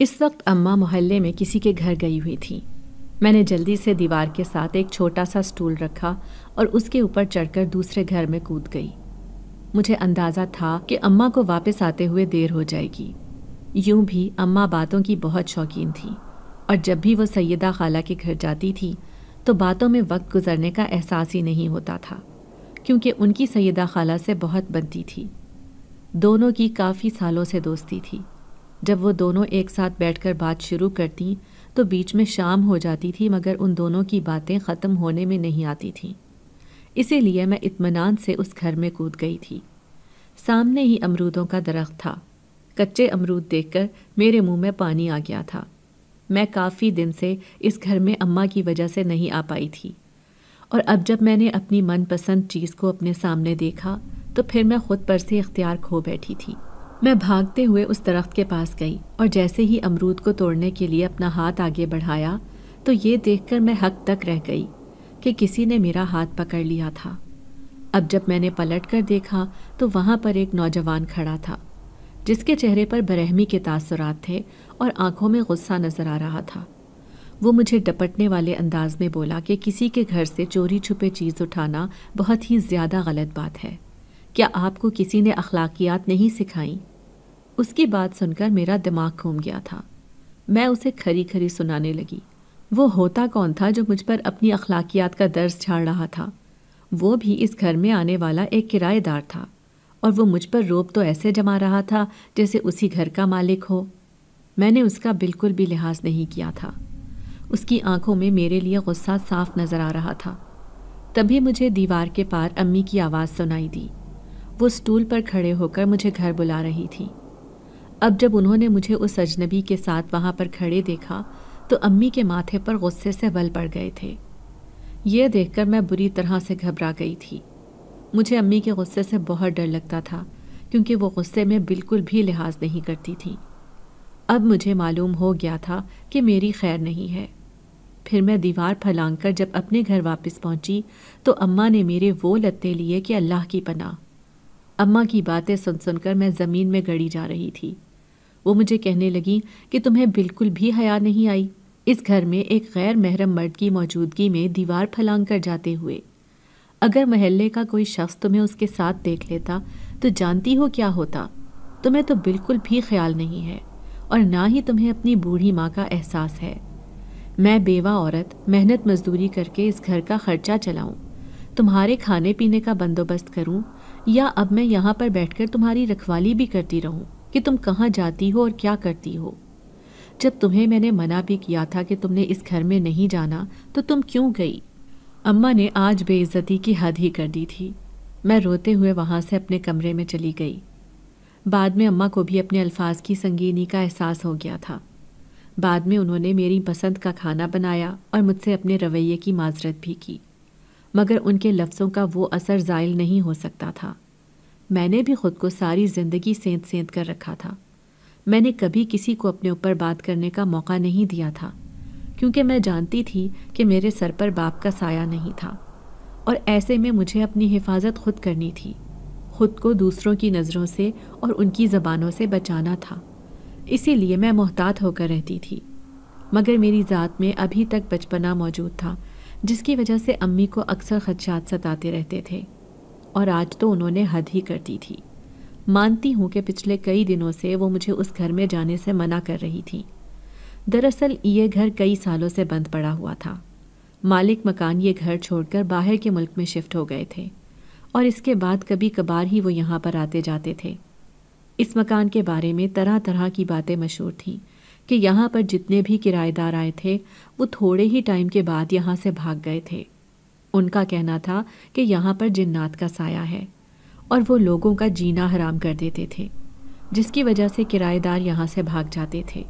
इस वक्त अम्मा मोहल्ले में किसी के घर गई हुई थी मैंने जल्दी से दीवार के साथ एक छोटा सा स्टूल रखा और उसके ऊपर चढ़कर दूसरे घर में कूद गई मुझे अंदाज़ा था कि अम्मा को वापस आते हुए देर हो जाएगी यूं भी अम्मा बातों की बहुत शौकीन थी और जब भी वो सैदा खाला के घर जाती थी तो बातों में वक्त गुजरने का एहसास ही नहीं होता था क्योंकि उनकी सैदा खाला से बहुत बनती थी दोनों की काफ़ी सालों से दोस्ती थी जब वो दोनों एक साथ बैठकर बात शुरू करती तो बीच में शाम हो जाती थी मगर उन दोनों की बातें ख़त्म होने में नहीं आती थीं इसीलिए मैं इत्मीनान से उस घर में कूद गई थी सामने ही अमरूदों का दरख्त था कच्चे अमरूद देखकर मेरे मुंह में पानी आ गया था मैं काफ़ी दिन से इस घर में अम्मा की वजह से नहीं आ पाई थी और अब जब मैंने अपनी मनपसंद चीज़ को अपने सामने देखा तो फिर मैं ख़ुद पर से इख्तियार खो बैठी थी मैं भागते हुए उस दरख्त के पास गई और जैसे ही अमरूद को तोड़ने के लिए अपना हाथ आगे बढ़ाया तो ये देखकर मैं हक तक रह गई कि किसी ने मेरा हाथ पकड़ लिया था अब जब मैंने पलट कर देखा तो वहाँ पर एक नौजवान खड़ा था जिसके चेहरे पर बरहमी के तासरात थे और आंखों में गुस्सा नज़र आ रहा था वो मुझे डपटने वाले अंदाज में बोला कि किसी के घर से चोरी छुपे चीज़ उठाना बहुत ही ज़्यादा गलत बात है क्या आपको किसी ने अखलाकियात नहीं सिखाई उसकी बात सुनकर मेरा दिमाग घूम गया था मैं उसे खरी खरी सुनाने लगी वो होता कौन था जो मुझ पर अपनी अखलाकियात का दर्ज झाड़ रहा था वो भी इस घर में आने वाला एक किराएदार था और वो मुझ पर रोब तो ऐसे जमा रहा था जैसे उसी घर का मालिक हो मैंने उसका बिल्कुल भी लिहाज नहीं किया था उसकी आंखों में मेरे लिए गुस्सा साफ नज़र आ रहा था तभी मुझे दीवार के पार अम्मी की आवाज़ सुनाई दी वो स्टूल पर खड़े होकर मुझे घर बुला रही थी अब जब उन्होंने मुझे उस अजनबी के साथ वहाँ पर खड़े देखा तो अम्मी के माथे पर गुस्से से बल पड़ गए थे यह देखकर मैं बुरी तरह से घबरा गई थी मुझे अम्मी के गुस्से से बहुत डर लगता था क्योंकि वो गुस्से में बिल्कुल भी लिहाज नहीं करती थी अब मुझे मालूम हो गया था कि मेरी खैर नहीं है फिर मैं दीवार फैलांग कर जब अपने घर वापस पहुंची तो अम्मा ने मेरे वो लत्ते लिए कि अल्लाह की पनाह अम्मा की बातें सुन सुनकर मैं ज़मीन में गड़ी जा रही थी वो मुझे कहने लगी कि तुम्हें बिल्कुल भी हया नहीं आई इस घर में एक गैर महरम मर्द की मौजूदगी में दीवार फलांग कर जाते हुए अगर महल्ले का कोई शख्स तुम्हें उसके साथ देख लेता तो जानती हो क्या होता तुम्हें तो बिल्कुल भी ख्याल नहीं है और ना ही तुम्हें अपनी बूढ़ी माँ का एहसास है मैं बेवा औरत मेहनत मजदूरी करके इस घर का खर्चा चलाऊं, तुम्हारे खाने पीने का बंदोबस्त करूं या अब मैं यहाँ पर बैठकर तुम्हारी रखवाली भी करती रहूँ कि तुम कहाँ जाती हो और क्या करती हो जब तुम्हें मैंने मना भी किया था कि तुमने इस घर में नहीं जाना तो तुम क्यों गई अम्मा ने आज बेइज्जती की हद ही कर दी थी मैं रोते हुए वहाँ से अपने कमरे में चली गई बाद में अम्मा को भी अपने अल्फाज की संगीनी का एहसास हो गया था बाद में उन्होंने मेरी पसंद का खाना बनाया और मुझसे अपने रवैये की माजरत भी की मगर उनके लफ्ज़ों का वो असर ज़ायल नहीं हो सकता था मैंने भी ख़ुद को सारी ज़िंदगी सेंत सेंत कर रखा था मैंने कभी किसी को अपने ऊपर बात करने का मौका नहीं दिया था क्योंकि मैं जानती थी कि मेरे सर पर बाप का साया नहीं था और ऐसे में मुझे अपनी हिफाजत खुद करनी थी खुद को दूसरों की नज़रों से और उनकी ज़बानों से बचाना था इसीलिए मैं मोहतात होकर रहती थी मगर मेरी ज़ात में अभी तक बचपना मौजूद था जिसकी वजह से अम्मी को अक्सर खदशात सताते रहते थे और आज तो उन्होंने हद ही कर दी थी मानती हूँ कि पिछले कई दिनों से वो मुझे उस घर में जाने से मना कर रही थी दरअसल ये घर कई सालों से बंद पड़ा हुआ था मालिक मकान ये घर छोड़कर बाहर के मुल्क में शिफ्ट हो गए थे और इसके बाद कभी कभार ही वो यहाँ पर आते जाते थे इस मकान के बारे में तरह तरह की बातें मशहूर थीं कि यहाँ पर जितने भी किराएदार आए थे वो थोड़े ही टाइम के बाद यहाँ से भाग गए थे उनका कहना था कि यहाँ पर जिन्नात का साया है और वो लोगों का जीना हराम कर देते थे जिसकी वजह से किराएदार यहाँ से भाग जाते थे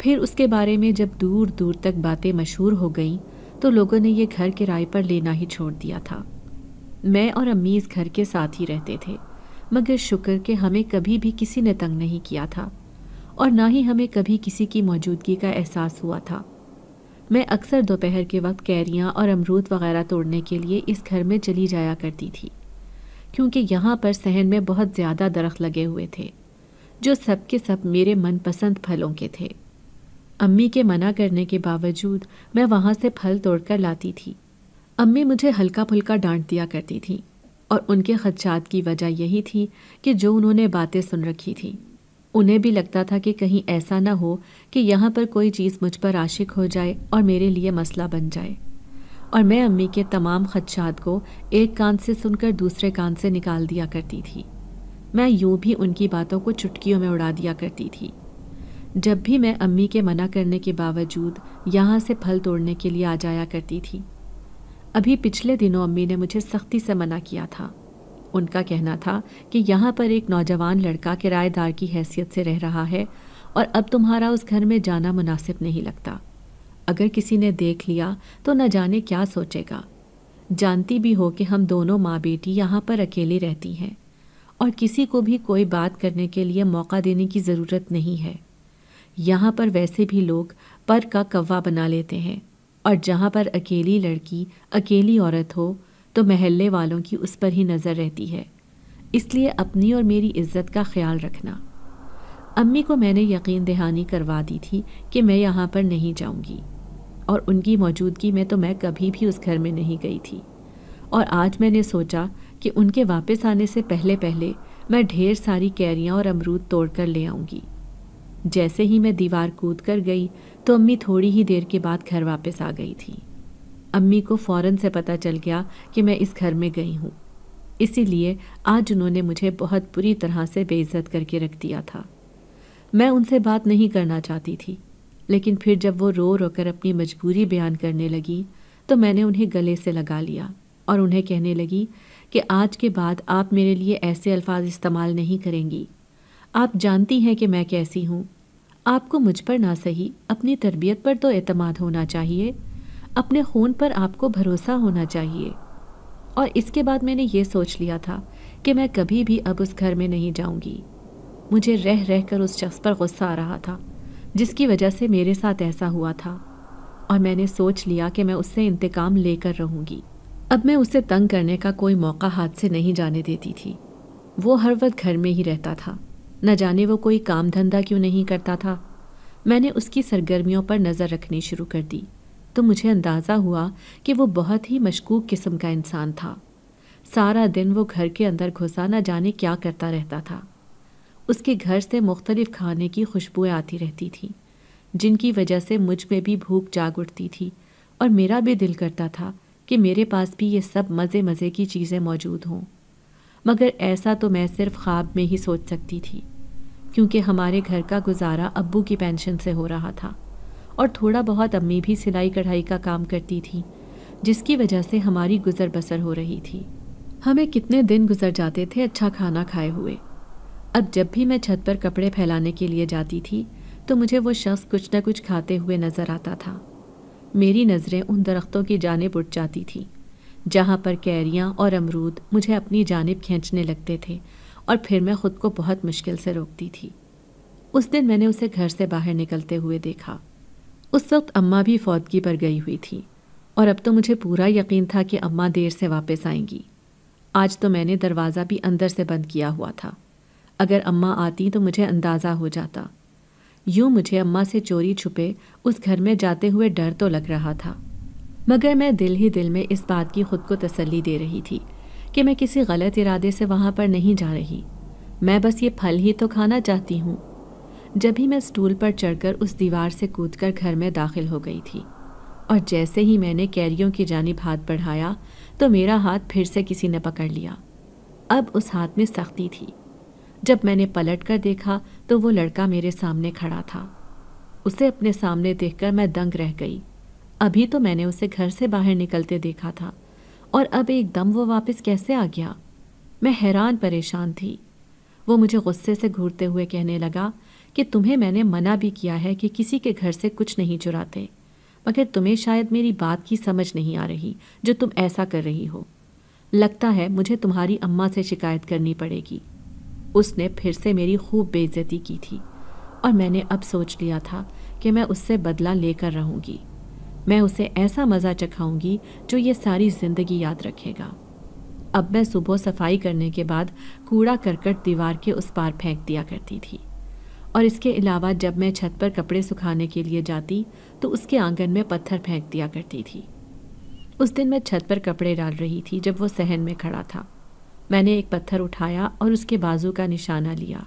फिर उसके बारे में जब दूर दूर तक बातें मशहूर हो गईं तो लोगों ने यह घर किराए पर लेना ही छोड़ दिया था मैं और अम्मी इस घर के साथ ही रहते थे मगर शुक्र के हमें कभी भी किसी ने तंग नहीं किया था और ना ही हमें कभी किसी की मौजूदगी का एहसास हुआ था मैं अक्सर दोपहर के वक्त कैरियाँ और अमरूद वगैरह तोड़ने के लिए इस घर में चली जाया करती थी क्योंकि यहाँ पर सहन में बहुत ज़्यादा दरख्त लगे हुए थे जो सब के सब मेरे मनपसंद फलों के थे अम्मी के मना करने के बावजूद मैं वहाँ से फल तोड़कर लाती थी अम्मी मुझे हल्का फुल्का डांट दिया करती थी और उनके खदशात की वजह यही थी कि जो उन्होंने बातें सुन रखी थी उन्हें भी लगता था कि कहीं ऐसा ना हो कि यहाँ पर कोई चीज़ मुझ पर आशिक हो जाए और मेरे लिए मसला बन जाए और मैं अम्मी के तमाम खदशात को एक कान से सुनकर दूसरे कान से निकाल दिया करती थी मैं यूं भी उनकी बातों को चुटकियों में उड़ा दिया करती थी जब भी मैं अम्मी के मना करने के बावजूद यहाँ से फल तोड़ने के लिए आ जाया करती थी अभी पिछले दिनों अम्मी ने मुझे सख्ती से मना किया था उनका कहना था कि यहाँ पर एक नौजवान लड़का किराएदार की हैसियत से रह रहा है और अब तुम्हारा उस घर में जाना मुनासिब नहीं लगता अगर किसी ने देख लिया तो न जाने क्या सोचेगा जानती भी हो कि हम दोनों माँ बेटी यहाँ पर अकेली रहती हैं और किसी को भी कोई बात करने के लिए मौका देने की ज़रूरत नहीं है यहाँ पर वैसे भी लोग पर का कौवा बना लेते हैं और जहाँ पर अकेली लड़की अकेली औरत हो तो महल्ले वालों की उस पर ही नज़र रहती है इसलिए अपनी और मेरी इज्जत का ख्याल रखना अम्मी को मैंने यकीन दहानी करवा दी थी कि मैं यहाँ पर नहीं जाऊँगी और उनकी मौजूदगी में तो मैं कभी भी उस घर में नहीं गई थी और आज मैंने सोचा कि उनके वापस आने से पहले पहले मैं ढेर सारी कैरियाँ और अमरूद तोड़ कर ले आऊँगी जैसे ही मैं दीवार कूद कर गई तो अम्मी थोड़ी ही देर के बाद घर वापस आ गई थी अम्मी को फ़ौरन से पता चल गया कि मैं इस घर में गई हूँ इसीलिए आज उन्होंने मुझे बहुत बुरी तरह से बेइज्जत करके रख दिया था मैं उनसे बात नहीं करना चाहती थी लेकिन फिर जब वो रो रो कर अपनी मजबूरी बयान करने लगी तो मैंने उन्हें गले से लगा लिया और उन्हें कहने लगी कि आज के बाद आप मेरे लिए ऐसे अल्फाज इस्तेमाल नहीं करेंगी आप जानती हैं कि मैं कैसी हूँ आपको मुझ पर ना सही अपनी तरबियत पर तो अतमाद होना चाहिए अपने खून पर आपको भरोसा होना चाहिए और इसके बाद मैंने ये सोच लिया था कि मैं कभी भी अब उस घर में नहीं जाऊंगी मुझे रह रह कर उस शख्स पर गुस्सा आ रहा था जिसकी वजह से मेरे साथ ऐसा हुआ था और मैंने सोच लिया कि मैं उससे इंतकाम लेकर रहूंगी अब मैं उसे तंग करने का कोई मौका हाथ से नहीं जाने देती थी वो हर वक्त घर में ही रहता था न जाने वो कोई काम धंधा क्यों नहीं करता था मैंने उसकी सरगर्मियों पर नज़र रखनी शुरू कर दी तो मुझे अंदाज़ा हुआ कि वो बहुत ही मशकूक किस्म का इंसान था सारा दिन वो घर के अंदर घुसा ना जाने क्या करता रहता था उसके घर से मुख्तलिफ खाने की खुशबुएं आती रहती थी जिनकी वजह से मुझ में भी भूख जाग उठती थी और मेरा भी दिल करता था कि मेरे पास भी ये सब मज़े मज़े की चीज़ें मौजूद हों मगर ऐसा तो मैं सिर्फ ख्वाब में ही सोच सकती थी क्योंकि हमारे घर का गुजारा अब्बू की पेंशन से हो रहा था और थोड़ा बहुत अम्मी भी सिलाई कढ़ाई का काम करती थी जिसकी वजह से हमारी गुजर बसर हो रही थी हमें कितने दिन गुजर जाते थे अच्छा खाना खाए हुए अब जब भी मैं छत पर कपड़े फैलाने के लिए जाती थी तो मुझे वो शख्स कुछ न कुछ खाते हुए नज़र आता था मेरी नज़रें उन दरख्तों की जानब उठ जाती थी जहाँ पर कैरियाँ और अमरूद मुझे अपनी जानब खींचने लगते थे और फिर मैं ख़ुद को बहुत मुश्किल से रोकती थी उस दिन मैंने उसे घर से बाहर निकलते हुए देखा उस वक्त अम्मा भी फौदगी पर गई हुई थी और अब तो मुझे पूरा यकीन था कि अम्मा देर से वापस आएंगी आज तो मैंने दरवाज़ा भी अंदर से बंद किया हुआ था अगर अम्मा आती तो मुझे अंदाज़ा हो जाता यूँ मुझे अम्मा से चोरी छुपे उस घर में जाते हुए डर तो लग रहा था मगर मैं दिल ही दिल में इस बात की खुद को तसल्ली दे रही थी कि मैं किसी गलत इरादे से वहाँ पर नहीं जा रही मैं बस ये फल ही तो खाना चाहती हूँ जब ही मैं स्टूल पर चढ़कर उस दीवार से कूदकर घर में दाखिल हो गई थी और जैसे ही मैंने कैरियों की जानब हाथ बढ़ाया तो मेरा हाथ फिर से किसी ने पकड़ लिया अब उस हाथ में सख्ती थी जब मैंने पलट कर देखा तो वो लड़का मेरे सामने खड़ा था उसे अपने सामने देखकर मैं दंग रह गई अभी तो मैंने उसे घर से बाहर निकलते देखा था और अब एकदम वो वापस कैसे आ गया मैं हैरान परेशान थी वो मुझे गुस्से से घूरते हुए कहने लगा कि तुम्हें मैंने मना भी किया है कि किसी के घर से कुछ नहीं चुराते मगर तुम्हें शायद मेरी बात की समझ नहीं आ रही जो तुम ऐसा कर रही हो लगता है मुझे तुम्हारी अम्मा से शिकायत करनी पड़ेगी उसने फिर से मेरी खूब बेइज्जती की थी और मैंने अब सोच लिया था कि मैं उससे बदला लेकर रहूंगी मैं उसे ऐसा मज़ा चखाऊंगी जो ये सारी ज़िंदगी याद रखेगा अब मैं सुबह सफाई करने के बाद कूड़ा करकट दीवार के उस पार फेंक दिया करती थी और इसके अलावा जब मैं छत पर कपड़े सुखाने के लिए जाती तो उसके आंगन में पत्थर फेंक दिया करती थी उस दिन मैं छत पर कपड़े डाल रही थी जब वो सहन में खड़ा था मैंने एक पत्थर उठाया और उसके बाजू का निशाना लिया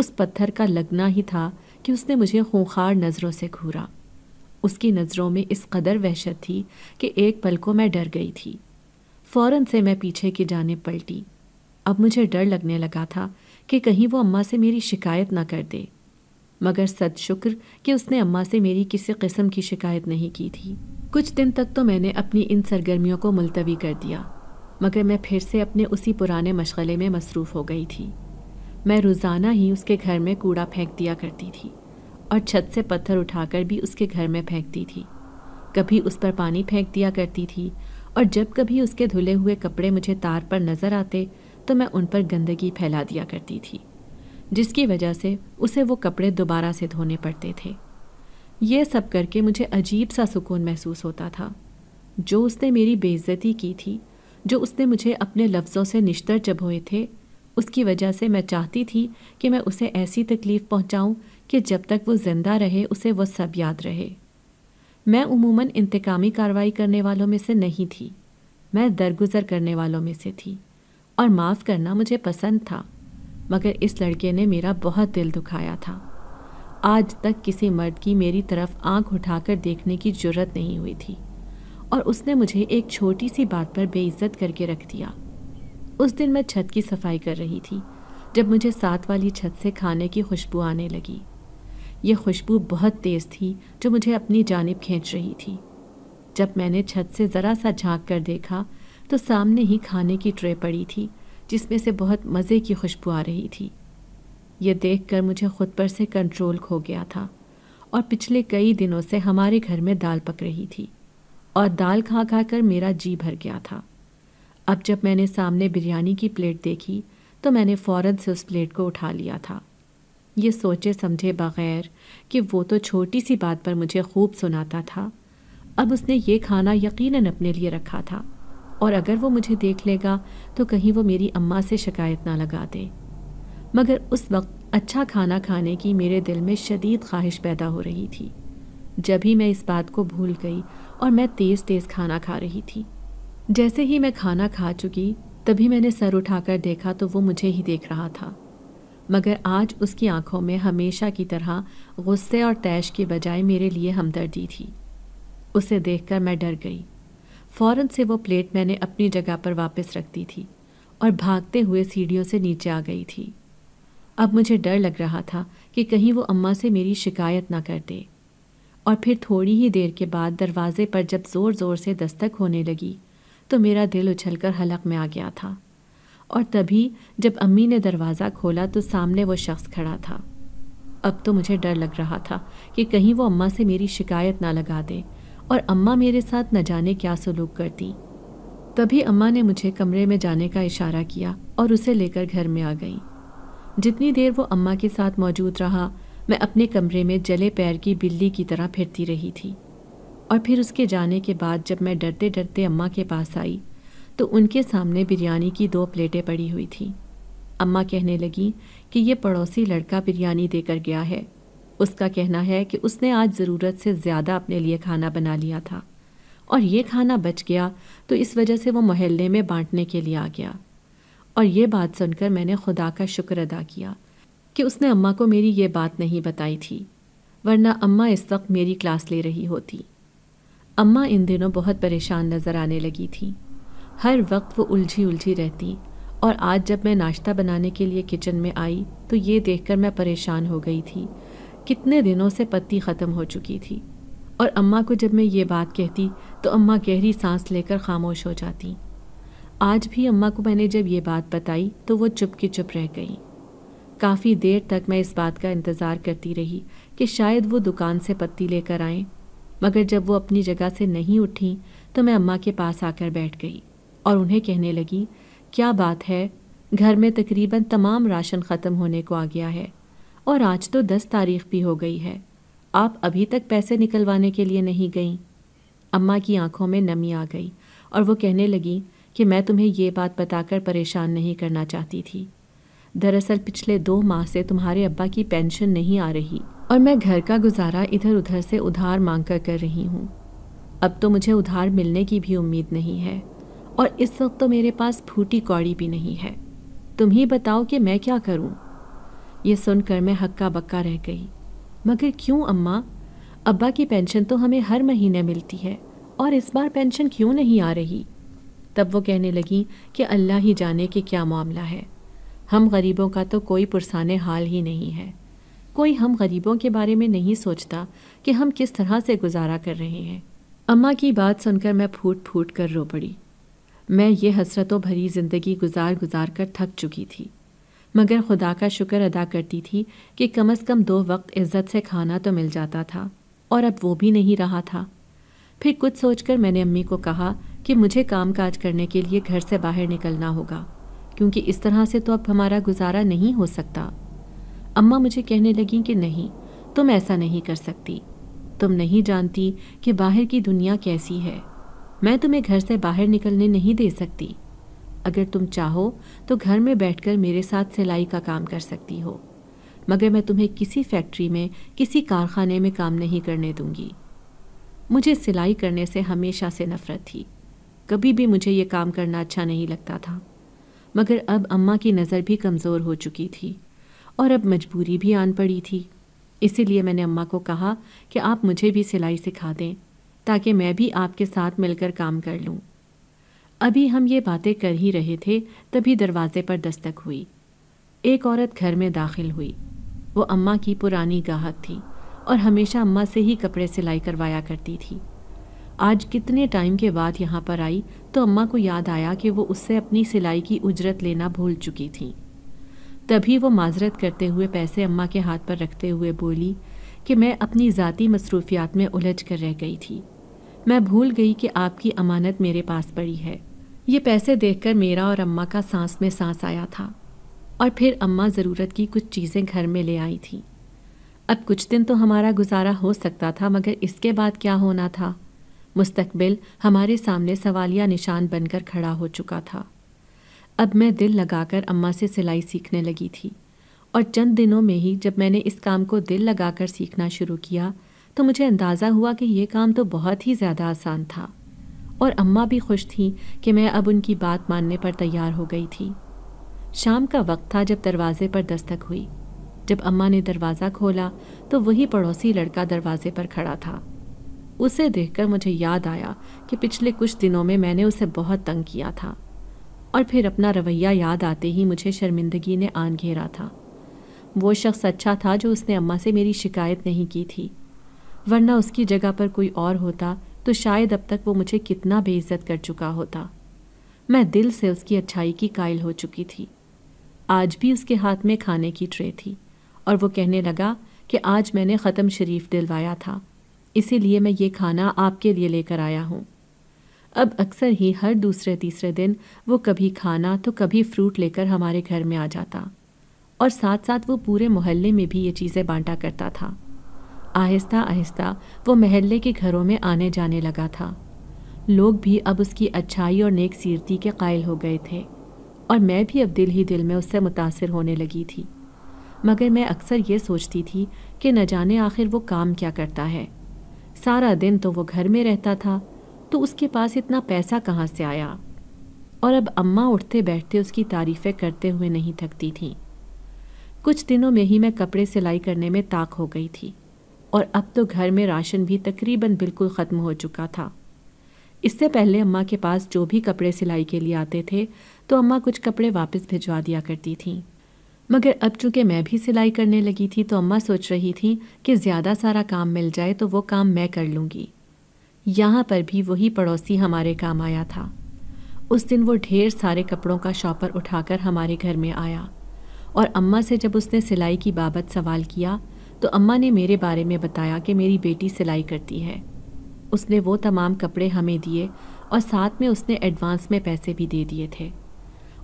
उस पत्थर का लगना ही था कि उसने मुझे खूंखार नज़रों से घूरा उसकी नज़रों में इस कदर वहशत थी कि एक पल को मैं डर गई थी फ़ौरन से मैं पीछे की जाने पलटी अब मुझे डर लगने लगा था कि कहीं वो अम्मा से मेरी शिकायत ना कर दे मगर सद शुक्र कि उसने अम्मा से मेरी किसी किस्म की शिकायत नहीं की थी कुछ दिन तक तो मैंने अपनी इन सरगर्मियों को मुलतवी कर दिया मगर मैं फिर से अपने उसी पुराने मशगले में मसरूफ़ हो गई थी मैं रोज़ाना ही उसके घर में कूड़ा फेंक दिया करती थी और छत से पत्थर उठाकर भी उसके घर में फेंकती थी कभी उस पर पानी फेंक दिया करती थी और जब कभी उसके धुले हुए कपड़े मुझे तार पर नज़र आते तो मैं उन पर गंदगी फैला दिया करती थी जिसकी वजह से उसे वो कपड़े दोबारा से धोने पड़ते थे ये सब करके मुझे अजीब सा सुकून महसूस होता था जो उसने मेरी बेइज्जती की थी जो उसने मुझे अपने लफ्ज़ों से निश्तर चबोए थे उसकी वजह से मैं चाहती थी कि मैं उसे ऐसी तकलीफ़ पहुंचाऊं कि जब तक वो ज़िंदा रहे उसे वो सब याद रहे मैं उमूमन इंतकामी कार्रवाई करने वालों में से नहीं थी मैं दरगुजर करने वालों में से थी और माफ़ करना मुझे पसंद था मगर इस लड़के ने मेरा बहुत दिल दुखाया था आज तक किसी मर्द की मेरी तरफ आंख उठाकर देखने की जरूरत नहीं हुई थी और उसने मुझे एक छोटी सी बात पर बेइज्जत करके रख दिया उस दिन मैं छत की सफाई कर रही थी जब मुझे साथ वाली छत से खाने की खुशबू आने लगी यह खुशबू बहुत तेज़ थी जो मुझे अपनी जानब खींच रही थी जब मैंने छत से ज़रा सा झांक कर देखा तो सामने ही खाने की ट्रे पड़ी थी जिसमें से बहुत मज़े की खुशबू आ रही थी यह देखकर मुझे खुद पर से कंट्रोल खो गया था और पिछले कई दिनों से हमारे घर में दाल पक रही थी और दाल खा खा कर मेरा जी भर गया था अब जब मैंने सामने बिरयानी की प्लेट देखी तो मैंने फ़ौर से उस प्लेट को उठा लिया था ये सोचे समझे बगैर कि वो तो छोटी सी बात पर मुझे खूब सुनाता था अब उसने ये खाना यकीनन अपने लिए रखा था और अगर वो मुझे देख लेगा तो कहीं वो मेरी अम्मा से शिकायत ना लगा दे मगर उस वक्त अच्छा खाना खाने की मेरे दिल में शदीद ख्वाहिश पैदा हो रही थी जब ही मैं इस बात को भूल गई और मैं तेज़ तेज़ खाना खा रही थी जैसे ही मैं खाना खा चुकी तभी मैंने सर उठाकर देखा तो वो मुझे ही देख रहा था मगर आज उसकी आंखों में हमेशा की तरह गुस्से और तैश के बजाय मेरे लिए हमदर्दी थी उसे देखकर मैं डर गई फ़ौरन से वो प्लेट मैंने अपनी जगह पर वापस रख दी थी और भागते हुए सीढ़ियों से नीचे आ गई थी अब मुझे डर लग रहा था कि कहीं वो अम्मा से मेरी शिकायत ना कर दे और फिर थोड़ी ही देर के बाद दरवाजे पर जब ज़ोर ज़ोर से दस्तक होने लगी तो मेरा दिल उछलकर हलक में आ गया था और तभी जब अम्मी ने दरवाज़ा खोला तो सामने वो शख्स खड़ा था अब तो मुझे डर लग रहा था कि कहीं वो अम्मा से मेरी शिकायत ना लगा दे और अम्मा मेरे साथ न जाने क्या सलूक करती तभी अम्मा ने मुझे कमरे में जाने का इशारा किया और उसे लेकर घर में आ गई जितनी देर वो अम्मा के साथ मौजूद रहा मैं अपने कमरे में जले पैर की बिल्ली की तरह फिरती रही थी और फिर उसके जाने के बाद जब मैं डरते डरते अम्मा के पास आई तो उनके सामने बिरयानी की दो प्लेटें पड़ी हुई थी अम्मा कहने लगी कि ये पड़ोसी लड़का बिरयानी देकर गया है उसका कहना है कि उसने आज ज़रूरत से ज़्यादा अपने लिए खाना बना लिया था और ये खाना बच गया तो इस वजह से वो मोहल्ले में बांटने के लिए आ गया और ये बात सुनकर मैंने खुदा का शुक्र अदा किया कि उसने अम्मा को मेरी ये बात नहीं बताई थी वरना अम्मा इस वक्त मेरी क्लास ले रही होती अम्मा इन दिनों बहुत परेशान नज़र आने लगी थी हर वक्त वो उलझी उलझी रहती और आज जब मैं नाश्ता बनाने के लिए किचन में आई तो ये देखकर मैं परेशान हो गई थी कितने दिनों से पत्ती ख़त्म हो चुकी थी और अम्मा को जब मैं ये बात कहती तो अम्मा गहरी सांस लेकर खामोश हो जाती आज भी अम्मा को मैंने जब ये बात बताई तो वो चुप की चुप रह गई काफ़ी देर तक मैं इस बात का इंतज़ार करती रही कि शायद वो दुकान से पत्ती लेकर आएं मगर जब वो अपनी जगह से नहीं उठी तो मैं अम्मा के पास आकर बैठ गई और उन्हें कहने लगी क्या बात है घर में तकरीबन तमाम राशन ख़त्म होने को आ गया है और आज तो दस तारीख भी हो गई है आप अभी तक पैसे निकलवाने के लिए नहीं गईं अम्मा की आंखों में नमी आ गई और वो कहने लगी कि मैं तुम्हें ये बात बताकर परेशान नहीं करना चाहती थी दरअसल पिछले दो माह से तुम्हारे अब्बा की पेंशन नहीं आ रही और मैं घर का गुजारा इधर उधर से उधार मांग कर कर रही हूँ अब तो मुझे उधार मिलने की भी उम्मीद नहीं है और इस वक्त तो मेरे पास फूटी कौड़ी भी नहीं है तुम ही बताओ कि मैं क्या करूँ ये सुनकर मैं हक्का बक्का रह गई मगर क्यों अम्मा अब्बा की पेंशन तो हमें हर महीने मिलती है और इस बार पेंशन क्यों नहीं आ रही तब वो कहने लगी कि अल्लाह ही जाने कि क्या मामला है हम गरीबों का तो कोई पुरसाने हाल ही नहीं है कोई हम गरीबों के बारे में नहीं सोचता कि हम किस तरह से गुजारा कर रहे हैं अम्मा की बात सुनकर मैं फूट फूट कर रो पड़ी मैं ये हसरतों भरी ज़िंदगी गुजार गुजार कर थक चुकी थी मगर खुदा का शुक्र अदा करती थी कि कम अज़ कम दो वक्त इज़्ज़त से खाना तो मिल जाता था और अब वो भी नहीं रहा था फिर कुछ सोचकर मैंने अम्मी को कहा कि मुझे काम काज करने के लिए घर से बाहर निकलना होगा क्योंकि इस तरह से तो अब हमारा गुजारा नहीं हो सकता अम्मा मुझे कहने लगी कि नहीं तुम ऐसा नहीं कर सकती तुम नहीं जानती कि बाहर की दुनिया कैसी है मैं तुम्हें घर से बाहर निकलने नहीं दे सकती अगर तुम चाहो तो घर में बैठकर मेरे साथ सिलाई का काम कर सकती हो मगर मैं तुम्हें किसी फैक्ट्री में किसी कारखाने में काम नहीं करने दूंगी मुझे सिलाई करने से हमेशा से नफ़रत थी कभी भी मुझे ये काम करना अच्छा नहीं लगता था मगर अब अम्मा की नज़र भी कमज़ोर हो चुकी थी और अब मजबूरी भी आन पड़ी थी इसीलिए मैंने अम्मा को कहा कि आप मुझे भी सिलाई सिखा दें ताकि मैं भी आपके साथ मिलकर काम कर लूँ अभी हम ये बातें कर ही रहे थे तभी दरवाजे पर दस्तक हुई एक औरत घर में दाखिल हुई वो अम्मा की पुरानी गाहक थी और हमेशा अम्मा से ही कपड़े सिलाई करवाया करती थी आज कितने टाइम के बाद यहाँ पर आई तो अम्मा को याद आया कि वो उससे अपनी सिलाई की उजरत लेना भूल चुकी थी तभी वो माजरत करते हुए पैसे अम्मा के हाथ पर रखते हुए बोली कि मैं अपनी ज़ाती मसरूफियात में उलझ कर रह गई थी मैं भूल गई कि आपकी अमानत मेरे पास पड़ी है ये पैसे देखकर मेरा और अम्मा का सांस में सांस आया था और फिर अम्मा ज़रूरत की कुछ चीज़ें घर में ले आई थी अब कुछ दिन तो हमारा गुजारा हो सकता था मगर इसके बाद क्या होना था मुस्तकबिल हमारे सामने सवालिया निशान बनकर खड़ा हो चुका था अब मैं दिल लगाकर अम्मा से सिलाई सीखने लगी थी और चंद दिनों में ही जब मैंने इस काम को दिल लगाकर सीखना शुरू किया तो मुझे अंदाज़ा हुआ कि ये काम तो बहुत ही ज़्यादा आसान था और अम्मा भी खुश थीं कि मैं अब उनकी बात मानने पर तैयार हो गई थी शाम का वक्त था जब दरवाजे पर दस्तक हुई जब अम्मा ने दरवाज़ा खोला तो वही पड़ोसी लड़का दरवाजे पर खड़ा था उसे देखकर मुझे याद आया कि पिछले कुछ दिनों में मैंने उसे बहुत तंग किया था और फिर अपना रवैया याद आते ही मुझे शर्मिंदगी ने आन घेरा था वो शख्स अच्छा था जो उसने अम्मा से मेरी शिकायत नहीं की थी वरना उसकी जगह पर कोई और होता तो शायद अब तक वो मुझे कितना बेइज्जत कर चुका होता मैं दिल से उसकी अच्छाई की कायल हो चुकी थी आज भी उसके हाथ में खाने की ट्रे थी और वो कहने लगा कि आज मैंने ख़त्म शरीफ दिलवाया था इसीलिए मैं ये खाना आपके लिए लेकर आया हूँ अब अक्सर ही हर दूसरे तीसरे दिन वो कभी खाना तो कभी फ्रूट लेकर हमारे घर में आ जाता और साथ साथ वो पूरे मोहल्ले में भी ये चीज़ें बांटा करता था आहिस्ता आहिस्ता वो महल्ले के घरों में आने जाने लगा था लोग भी अब उसकी अच्छाई और नेक सीरती के कायल हो गए थे और मैं भी अब दिल ही दिल में उससे मुतासर होने लगी थी मगर मैं अक्सर ये सोचती थी कि न जाने आखिर वो काम क्या करता है सारा दिन तो वो घर में रहता था तो उसके पास इतना पैसा कहाँ से आया और अब अम्मा उठते बैठते उसकी तारीफ़ें करते हुए नहीं थकती थीं कुछ दिनों में ही मैं कपड़े सिलाई करने में ताक हो गई थी और अब तो घर में राशन भी तकरीबन बिल्कुल ख़त्म हो चुका था इससे पहले अम्मा के पास जो भी कपड़े सिलाई के लिए आते थे तो अम्मा कुछ कपड़े वापस भिजवा दिया करती थीं मगर अब चूँकि मैं भी सिलाई करने लगी थी तो अम्मा सोच रही थी कि ज़्यादा सारा काम मिल जाए तो वो काम मैं कर लूँगी यहाँ पर भी वही पड़ोसी हमारे काम आया था उस दिन वो ढेर सारे कपड़ों का शॉपर उठाकर हमारे घर में आया और अम्मा से जब उसने सिलाई की बाबत सवाल किया तो अम्मा ने मेरे बारे में बताया कि मेरी बेटी सिलाई करती है उसने वो तमाम कपड़े हमें दिए और साथ में उसने एडवांस में पैसे भी दे दिए थे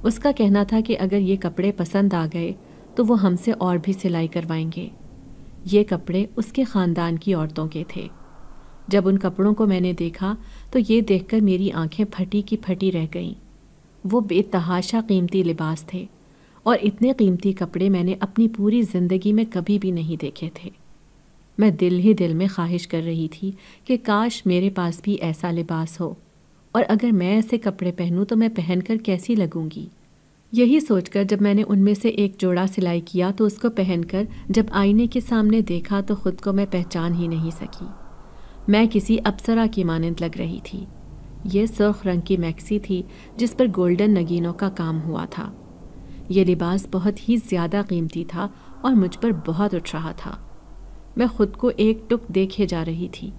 उसका कहना था कि अगर ये कपड़े पसंद आ गए तो वो हमसे और भी सिलाई करवाएंगे ये कपड़े उसके ख़ानदान की औरतों के थे जब उन कपड़ों को मैंने देखा तो ये देखकर मेरी आंखें फटी की फटी रह गईं वो बेतहाशा कीमती लिबास थे और इतने कीमती कपड़े मैंने अपनी पूरी ज़िंदगी में कभी भी नहीं देखे थे मैं दिल ही दिल में ख्वाहिश कर रही थी कि काश मेरे पास भी ऐसा लिबास हो और अगर मैं ऐसे कपड़े पहनूं तो मैं पहनकर कैसी लगूंगी यही सोचकर जब मैंने उनमें से एक जोड़ा सिलाई किया तो उसको पहनकर जब आईने के सामने देखा तो ख़ुद को मैं पहचान ही नहीं सकी मैं किसी अप्सरा की मानंद लग रही थी ये सुर्ख रंग की मैक्सी थी जिस पर गोल्डन नगीनों का काम हुआ था ये लिबास बहुत ही ज़्यादा कीमती था और मुझ पर बहुत उठ रहा था मैं खुद को एक टुक देखे जा रही थी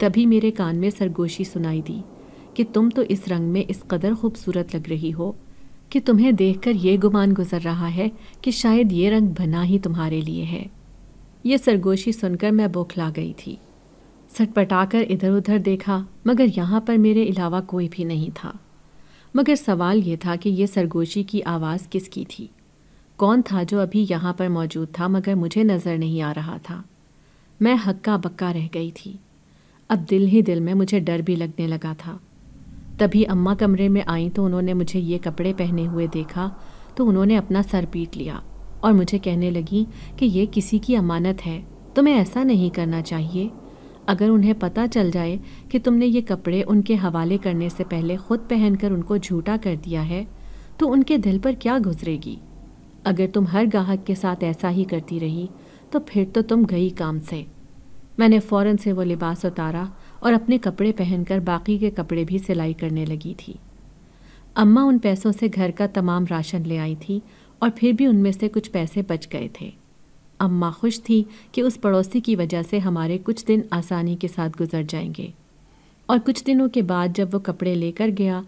तभी मेरे कान में सरगोशी सुनाई दी कि तुम तो इस रंग में इस कदर खूबसूरत लग रही हो कि तुम्हें देखकर ये गुमान गुजर रहा है कि शायद ये रंग बना ही तुम्हारे लिए है यह सरगोशी सुनकर मैं बौखला गई थी सटपटाकर इधर उधर देखा मगर यहाँ पर मेरे अलावा कोई भी नहीं था मगर सवाल यह था कि यह सरगोशी की आवाज़ किसकी थी कौन था जो अभी यहाँ पर मौजूद था मगर मुझे नज़र नहीं आ रहा था मैं हक्का बक्का रह गई थी अब दिल ही दिल में मुझे डर भी लगने लगा था तभी अम्मा कमरे में आई तो उन्होंने मुझे ये कपड़े पहने हुए देखा तो उन्होंने अपना सर पीट लिया और मुझे कहने लगी कि ये किसी की अमानत है तुम्हें ऐसा नहीं करना चाहिए अगर उन्हें पता चल जाए कि तुमने ये कपड़े उनके हवाले करने से पहले खुद पहनकर उनको झूठा कर दिया है तो उनके दिल पर क्या गुजरेगी अगर तुम हर गाहक के साथ ऐसा ही करती रही तो फिर तो तुम गई काम से मैंने फ़ौरन से वो लिबास उतारा और अपने कपड़े पहनकर बाकी के कपड़े भी सिलाई करने लगी थी अम्मा उन पैसों से घर का तमाम राशन ले आई थी और फिर भी उनमें से कुछ पैसे बच गए थे अम्मा खुश थी कि उस पड़ोसी की वजह से हमारे कुछ दिन आसानी के साथ गुजर जाएंगे और कुछ दिनों के बाद जब वो कपड़े लेकर गया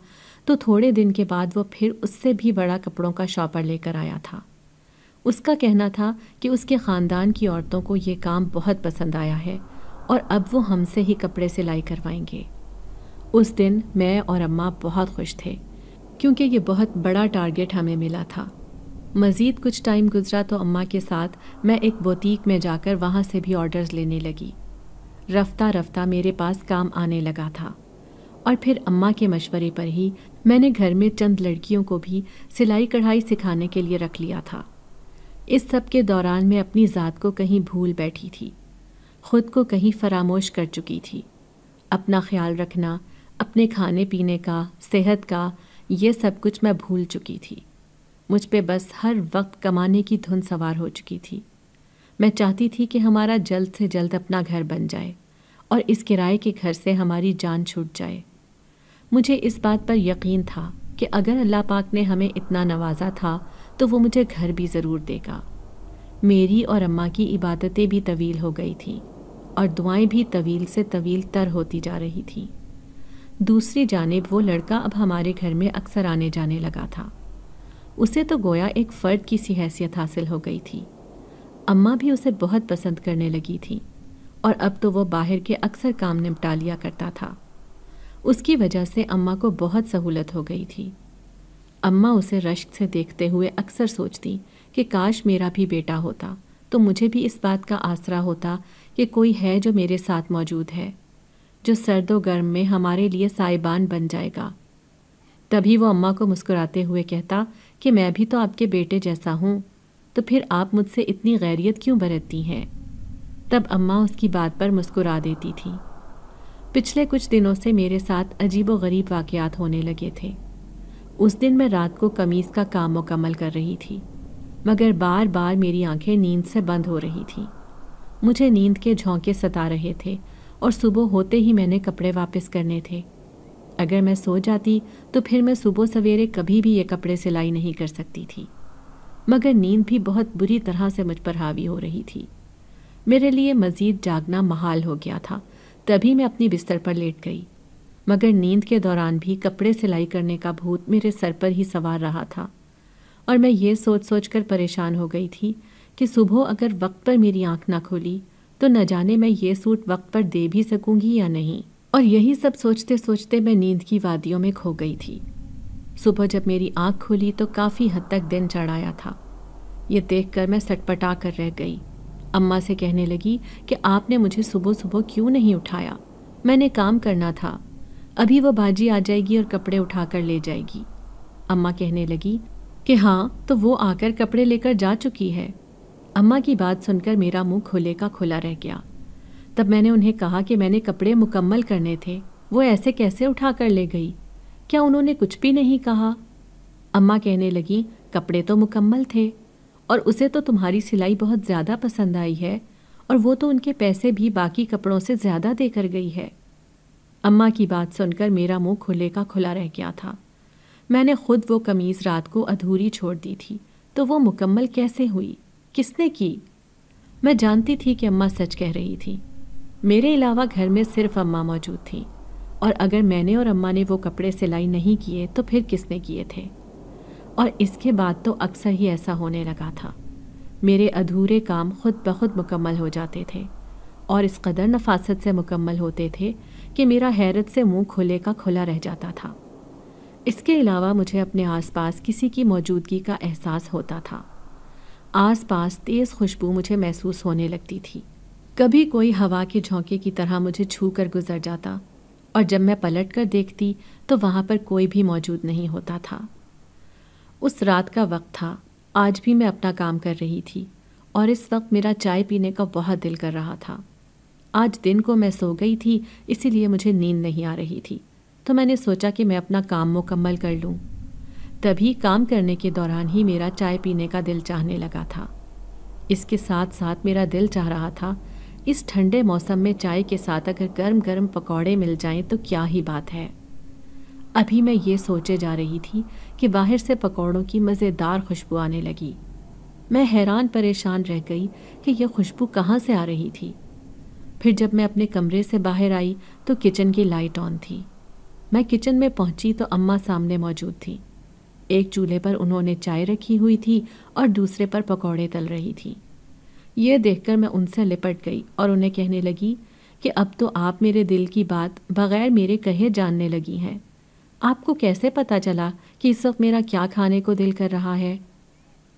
तो थोड़े दिन के बाद वो फिर उससे भी बड़ा कपड़ों का शॉपर लेकर आया था उसका कहना था कि उसके ख़ानदान की औरतों को ये काम बहुत पसंद आया है और अब वो हमसे ही कपड़े सिलाई करवाएंगे उस दिन मैं और अम्मा बहुत खुश थे क्योंकि ये बहुत बड़ा टारगेट हमें मिला था मज़ीद कुछ टाइम गुजरा तो अम्मा के साथ मैं एक बोतीक में जाकर वहाँ से भी ऑर्डर्स लेने लगी रफ्ता रफ्ता मेरे पास काम आने लगा था और फिर अम्मा के मशवरे पर ही मैंने घर में चंद लड़कियों को भी सिलाई कढ़ाई सिखाने के लिए रख लिया था इस सब के दौरान मैं अपनी ज़ात को कहीं भूल बैठी थी ख़ुद को कहीं फरामोश कर चुकी थी अपना ख्याल रखना अपने खाने पीने का सेहत का ये सब कुछ मैं भूल चुकी थी मुझ पे बस हर वक्त कमाने की धुन सवार हो चुकी थी मैं चाहती थी कि हमारा जल्द से जल्द अपना घर बन जाए और इस किराए के घर से हमारी जान छूट जाए मुझे इस बात पर यकीन था कि अगर अल्लाह पाक ने हमें इतना नवाजा था तो वो मुझे घर भी ज़रूर देगा मेरी और अम्मा की इबादतें भी तवील हो गई थीं और दुआएं भी तवील से तवील तर होती जा रही थीं दूसरी जानब वो लड़का अब हमारे घर में अक्सर आने जाने लगा था उसे तो गोया एक फ़र्द की सी हैसियत हासिल हो गई थी अम्मा भी उसे बहुत पसंद करने लगी थी और अब तो वो बाहर के अक्सर काम निपटा लिया करता था उसकी वजह से अम्मा को बहुत सहूलत हो गई थी अम्मा उसे रश्क से देखते हुए अक्सर सोचती कि काश मेरा भी बेटा होता तो मुझे भी इस बात का आसरा होता कि कोई है जो मेरे साथ मौजूद है जो सर्दो गर्म में हमारे लिए साइबान बन जाएगा तभी वो अम्मा को मुस्कुराते हुए कहता कि मैं भी तो आपके बेटे जैसा हूँ तो फिर आप मुझसे इतनी गैरियत क्यों बरतती हैं तब अम्मा उसकी बात पर मुस्कुरा देती थी पिछले कुछ दिनों से मेरे साथ अजीब व गरीब वाक़ात होने लगे थे उस दिन मैं रात को कमीज़ का काम मुकम्मल कर रही थी मगर बार बार मेरी आंखें नींद से बंद हो रही थी मुझे नींद के झोंके सता रहे थे और सुबह होते ही मैंने कपड़े वापस करने थे अगर मैं सो जाती तो फिर मैं सुबह सवेरे कभी भी ये कपड़े सिलाई नहीं कर सकती थी मगर नींद भी बहुत बुरी तरह से मुझ पर हावी हो रही थी मेरे लिए मज़ीद जागना महाल हो गया था तभी मैं अपनी बिस्तर पर लेट गई मगर नींद के दौरान भी कपड़े सिलाई करने का भूत मेरे सर पर ही सवार रहा था और मैं ये सोच सोच कर परेशान हो गई थी कि सुबह अगर वक्त पर मेरी आंख ना खोली तो न जाने मैं ये सूट वक्त पर दे भी सकूंगी या नहीं और यही सब सोचते सोचते मैं नींद की वादियों में खो गई थी सुबह जब मेरी आँख खुली तो काफ़ी हद तक दिन चढ़ाया था ये देखकर मैं सटपटा कर रह गई अम्मा से कहने लगी कि आपने मुझे सुबह सुबह क्यों नहीं उठाया मैंने काम करना था अभी वो बाजी आ जाएगी और कपड़े उठा कर ले जाएगी अम्मा कहने लगी कि हाँ तो वो आकर कपड़े लेकर जा चुकी है अम्मा की बात सुनकर मेरा मुंह खुले का खुला रह गया तब मैंने उन्हें कहा कि मैंने कपड़े मुकम्मल करने थे वो ऐसे कैसे उठा कर ले गई क्या उन्होंने कुछ भी नहीं कहा अम्मा कहने लगी कपड़े तो मुकम्मल थे और उसे तो तुम्हारी सिलाई बहुत ज़्यादा पसंद आई है और वो तो उनके पैसे भी बाकी कपड़ों से ज़्यादा देकर गई है अम्मा की बात सुनकर मेरा मुंह खुले का खुला रह गया था मैंने खुद वो कमीज़ रात को अधूरी छोड़ दी थी तो वो मुकम्मल कैसे हुई किसने की मैं जानती थी कि अम्मा सच कह रही थी मेरे अलावा घर में सिर्फ अम्मा मौजूद थीं और अगर मैंने और अम्मा ने वो कपड़े सिलाई नहीं किए तो फिर किसने किए थे और इसके बाद तो अक्सर ही ऐसा होने लगा था मेरे अधूरे काम खुद ब खुद मुकम्मल हो जाते थे और इस कदर नफासत से मुकम्मल होते थे कि मेरा हैरत से मुंह खुले का खुला रह जाता था इसके अलावा मुझे अपने आसपास किसी की मौजूदगी का एहसास होता था आसपास तेज़ खुशबू मुझे महसूस होने लगती थी कभी कोई हवा के झोंके की तरह मुझे छू कर गुजर जाता और जब मैं पलट कर देखती तो वहाँ पर कोई भी मौजूद नहीं होता था उस रात का वक्त था आज भी मैं अपना काम कर रही थी और इस वक्त मेरा चाय पीने का बहुत दिल कर रहा था आज दिन को मैं सो गई थी इसीलिए मुझे नींद नहीं आ रही थी तो मैंने सोचा कि मैं अपना काम मुकम्मल कर लूँ तभी काम करने के दौरान ही मेरा चाय पीने का दिल चाहने लगा था इसके साथ साथ मेरा दिल चाह रहा था इस ठंडे मौसम में चाय के साथ अगर गर्म गर्म पकौड़े मिल जाएं तो क्या ही बात है अभी मैं ये सोचे जा रही थी कि बाहर से पकौड़ों की मज़ेदार खुशबू आने लगी मैं हैरान परेशान रह गई कि यह खुशबू कहाँ से आ रही थी फिर जब मैं अपने कमरे से बाहर आई तो किचन की लाइट ऑन थी मैं किचन में पहुंची तो अम्मा सामने मौजूद थी एक चूल्हे पर उन्होंने चाय रखी हुई थी और दूसरे पर पकौड़े तल रही थी ये देखकर मैं उनसे लिपट गई और उन्हें कहने लगी कि अब तो आप मेरे दिल की बात बग़ैर मेरे कहे जानने लगी हैं आपको कैसे पता चला कि इस वक्त मेरा क्या खाने को दिल कर रहा है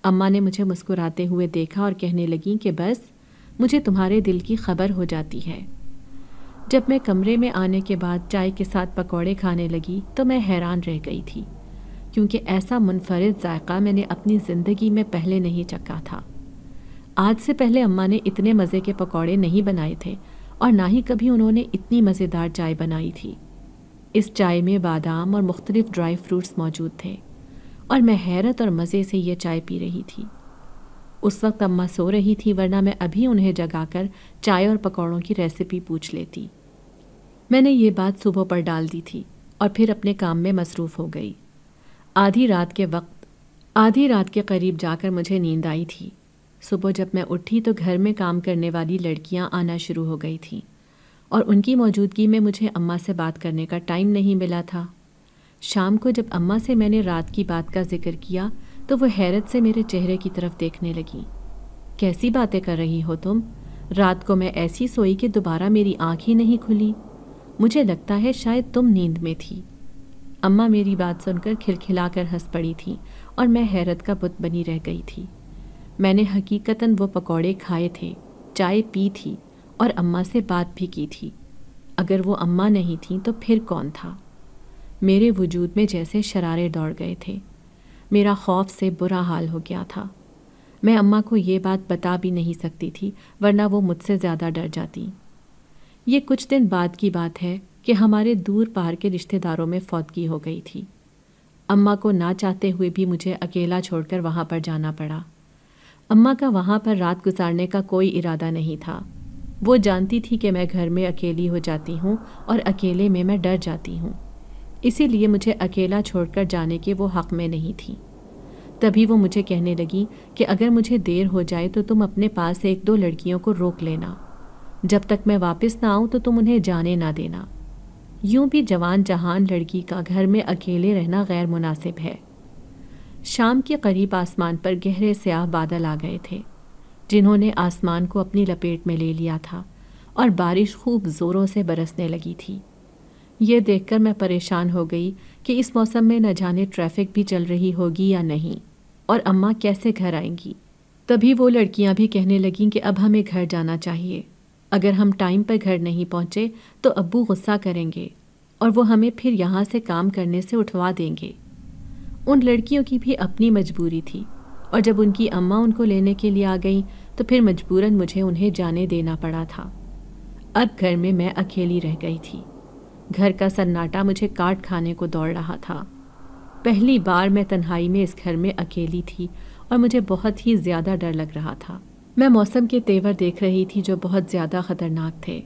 अम्मा ने मुझे मुस्कुराते हुए देखा और कहने लगी कि बस मुझे तुम्हारे दिल की खबर हो जाती है जब मैं कमरे में आने के बाद चाय के साथ पकौड़े खाने लगी तो मैं हैरान रह गई थी क्योंकि ऐसा मुनफरद जायका मैंने अपनी ज़िंदगी में पहले नहीं चखा था आज से पहले अम्मा ने इतने मज़े के पकौड़े नहीं बनाए थे और ना ही कभी उन्होंने इतनी मज़ेदार चाय बनाई थी इस चाय में बादाम और मुख्तलिफ ड्राई फ्रूट्स मौजूद थे और मैं हैरत और मज़े से ये चाय पी रही थी उस वक्त अम्मा सो रही थी वरना मैं अभी उन्हें जगाकर चाय और पकौड़ों की रेसिपी पूछ लेती मैंने ये बात सुबह पर डाल दी थी और फिर अपने काम में मसरूफ़ हो गई आधी रात के वक्त आधी रात के करीब जाकर मुझे नींद आई थी सुबह जब मैं उठी तो घर में काम करने वाली लड़कियां आना शुरू हो गई थीं और उनकी मौजूदगी में मुझे अम्मा से बात करने का टाइम नहीं मिला था शाम को जब अम्मा से मैंने रात की बात का जिक्र किया तो वो हैरत से मेरे चेहरे की तरफ देखने लगी कैसी बातें कर रही हो तुम रात को मैं ऐसी सोई कि दोबारा मेरी आँख ही नहीं खुली मुझे लगता है शायद तुम नींद में थी अम्मा मेरी बात सुनकर खिलखिलाकर हंस पड़ी थी और मैं हैरत का बुत बनी रह गई थी मैंने हकीकता वो पकौड़े खाए थे चाय पी थी और अम्मा से बात भी की थी अगर वो अम्मा नहीं थी तो फिर कौन था मेरे वजूद में जैसे शरारे दौड़ गए थे मेरा खौफ से बुरा हाल हो गया था मैं अम्मा को ये बात बता भी नहीं सकती थी वरना वो मुझसे ज़्यादा डर जाती ये कुछ दिन बाद की बात है कि हमारे दूर पार के रिश्तेदारों में फौतगी हो गई थी अम्मा को ना चाहते हुए भी मुझे अकेला छोड़कर वहाँ पर जाना पड़ा अम्मा का वहाँ पर रात गुजारने का कोई इरादा नहीं था वो जानती थी कि मैं घर में अकेली हो जाती हूँ और अकेले में मैं डर जाती हूँ इसीलिए मुझे अकेला छोड़कर जाने के वो हक़ में नहीं थी तभी वो मुझे कहने लगी कि अगर मुझे देर हो जाए तो तुम अपने पास एक दो लड़कियों को रोक लेना जब तक मैं वापस ना आऊँ तो तुम उन्हें जाने ना देना यूं भी जवान जहान लड़की का घर में अकेले रहना गैर मुनासिब है शाम के करीब आसमान पर गहरे स्याह बादल आ गए थे जिन्होंने आसमान को अपनी लपेट में ले लिया था और बारिश खूब ज़ोरों से बरसने लगी थी ये देखकर मैं परेशान हो गई कि इस मौसम में न जाने ट्रैफिक भी चल रही होगी या नहीं और अम्मा कैसे घर आएंगी तभी वो लड़कियां भी कहने लगीं कि अब हमें घर जाना चाहिए अगर हम टाइम पर घर नहीं पहुँचे तो अब्बू गुस्सा करेंगे और वो हमें फिर यहाँ से काम करने से उठवा देंगे उन लड़कियों की भी अपनी मजबूरी थी और जब उनकी अम्मा उनको लेने के लिए आ गईं तो फिर मजबूरन मुझे उन्हें जाने देना पड़ा था अब घर में मैं अकेली रह गई थी घर का सन्नाटा मुझे काट खाने को दौड़ रहा था पहली बार मैं तन्हाई में इस घर में अकेली थी और मुझे बहुत ही ज़्यादा डर लग रहा था मैं मौसम के तेवर देख रही थी जो बहुत ज़्यादा ख़तरनाक थे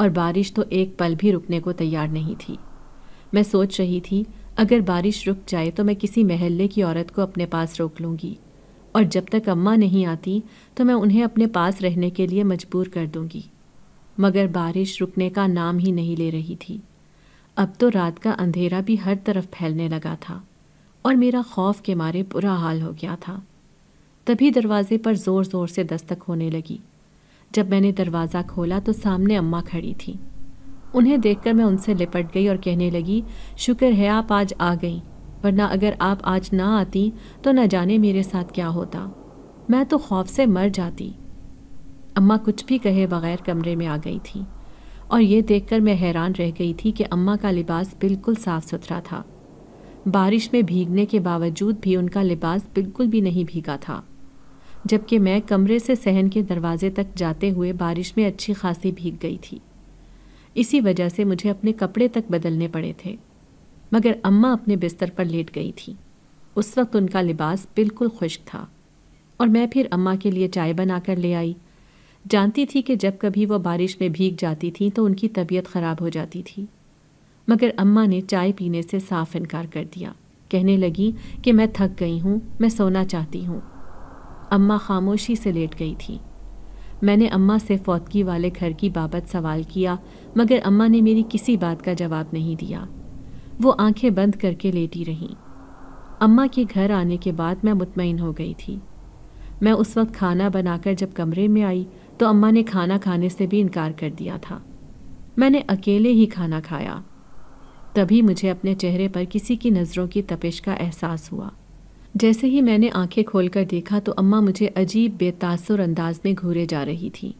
और बारिश तो एक पल भी रुकने को तैयार नहीं थी मैं सोच रही थी अगर बारिश रुक जाए तो मैं किसी महल्ले की औरत को अपने पास रोक लूँगी और जब तक अम्मा नहीं आती तो मैं उन्हें अपने पास रहने के लिए मजबूर कर दूँगी मगर बारिश रुकने का नाम ही नहीं ले रही थी अब तो रात का अंधेरा भी हर तरफ फैलने लगा था और मेरा खौफ के मारे बुरा हाल हो गया था तभी दरवाजे पर ज़ोर ज़ोर से दस्तक होने लगी जब मैंने दरवाज़ा खोला तो सामने अम्मा खड़ी थी उन्हें देखकर मैं उनसे लिपट गई और कहने लगी शुक्र है आप आज आ गई वरना अगर आप आज ना आती तो न जाने मेरे साथ क्या होता मैं तो खौफ से मर जाती अम्मा कुछ भी कहे बगैर कमरे में आ गई थी और ये देखकर मैं हैरान रह गई थी कि अम्मा का लिबास बिल्कुल साफ़ सुथरा था बारिश में भीगने के बावजूद भी उनका लिबास बिल्कुल भी नहीं भीगा था जबकि मैं कमरे से सहन के दरवाजे तक जाते हुए बारिश में अच्छी खासी भीग गई थी इसी वजह से मुझे अपने कपड़े तक बदलने पड़े थे मगर अम्मा अपने बिस्तर पर लेट गई थी उस वक्त उनका लिबास बिल्कुल खुश्क था और मैं फिर अम्मा के लिए चाय बनाकर ले आई जानती थी कि जब कभी वह बारिश में भीग जाती थी तो उनकी तबीयत ख़राब हो जाती थी मगर अम्मा ने चाय पीने से साफ इनकार कर दिया कहने लगी कि मैं थक गई हूँ मैं सोना चाहती हूँ अम्मा खामोशी से लेट गई थी मैंने अम्मा से फौतगी वाले घर की बाबत सवाल किया मगर अम्मा ने मेरी किसी बात का जवाब नहीं दिया वो आंखें बंद करके लेटी रहीं अम्मा के घर आने के बाद मैं मुतमिन हो गई थी मैं उस वक्त खाना बनाकर जब कमरे में आई तो अम्मा ने खाना खाने से भी इनकार कर दिया था मैंने अकेले ही खाना खाया तभी मुझे अपने चेहरे पर किसी की नज़रों की तपिश का एहसास हुआ जैसे ही मैंने आंखें खोलकर देखा तो अम्मा मुझे अजीब बेतासुर अंदाज में घूरे जा रही थी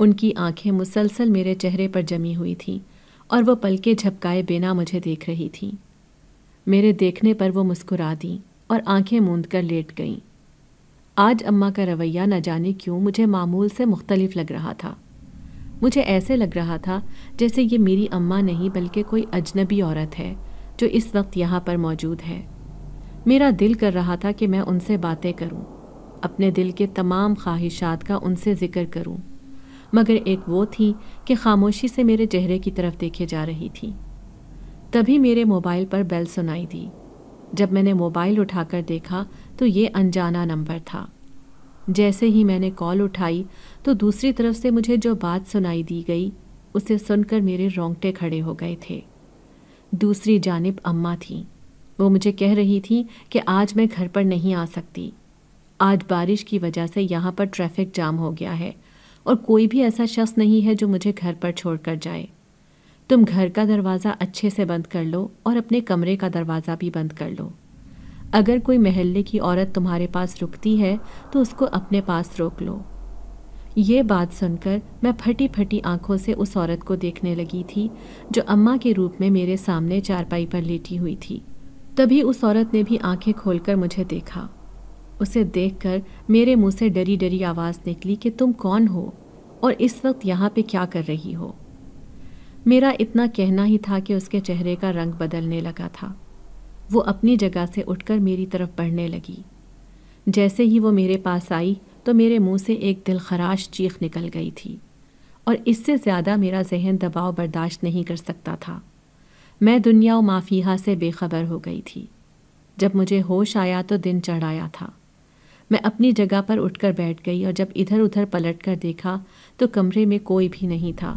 उनकी आंखें मुसलसल मेरे चेहरे पर जमी हुई थीं और वो पलके झपकाए बिना मुझे देख रही थीं मेरे देखने पर वो मुस्कुरा दी और आंखें मूंद कर लेट गईं आज अम्मा का रवैया न जाने क्यों मुझे मामूल से मुख्तलिफ लग रहा था मुझे ऐसे लग रहा था जैसे ये मेरी अम्मा नहीं बल्कि कोई अजनबी औरत है जो इस वक्त यहाँ पर मौजूद है मेरा दिल कर रहा था कि मैं उनसे बातें करूँ अपने दिल के तमाम ख्वाहिशात का उनसे ज़िक्र करूँ मगर एक वो थी कि खामोशी से मेरे चेहरे की तरफ देखे जा रही थी तभी मेरे मोबाइल पर बेल सुनाई दी जब मैंने मोबाइल उठाकर देखा तो ये अनजाना नंबर था जैसे ही मैंने कॉल उठाई तो दूसरी तरफ से मुझे जो बात सुनाई दी गई उसे सुनकर मेरे रोंगटे खड़े हो गए थे दूसरी जानब अम्मा थीं वो मुझे कह रही थी कि आज मैं घर पर नहीं आ सकती आज बारिश की वजह से यहाँ पर ट्रैफिक जाम हो गया है और कोई भी ऐसा शख्स नहीं है जो मुझे घर पर छोड़कर जाए तुम घर का दरवाज़ा अच्छे से बंद कर लो और अपने कमरे का दरवाज़ा भी बंद कर लो अगर कोई महल्ले की औरत तुम्हारे पास रुकती है तो उसको अपने पास रोक लो ये बात सुनकर मैं फटी फटी आंखों से उस औरत को देखने लगी थी जो अम्मा के रूप में मेरे सामने चारपाई पर लेटी हुई थी तभी उस औरत ने भी आंखें खोलकर मुझे देखा उसे देखकर मेरे मुंह से डरी डरी आवाज़ निकली कि तुम कौन हो और इस वक्त यहाँ पे क्या कर रही हो मेरा इतना कहना ही था कि उसके चेहरे का रंग बदलने लगा था वो अपनी जगह से उठकर मेरी तरफ बढ़ने लगी जैसे ही वो मेरे पास आई तो मेरे मुंह से एक दिलखराश चीख निकल गई थी और इससे ज़्यादा मेरा जहन दबाव बर्दाश्त नहीं कर सकता था मैं दुनिया व माफिया से बेखबर हो गई थी जब मुझे होश आया तो दिन चढ़ाया था मैं अपनी जगह पर उठकर बैठ गई और जब इधर उधर पलट कर देखा तो कमरे में कोई भी नहीं था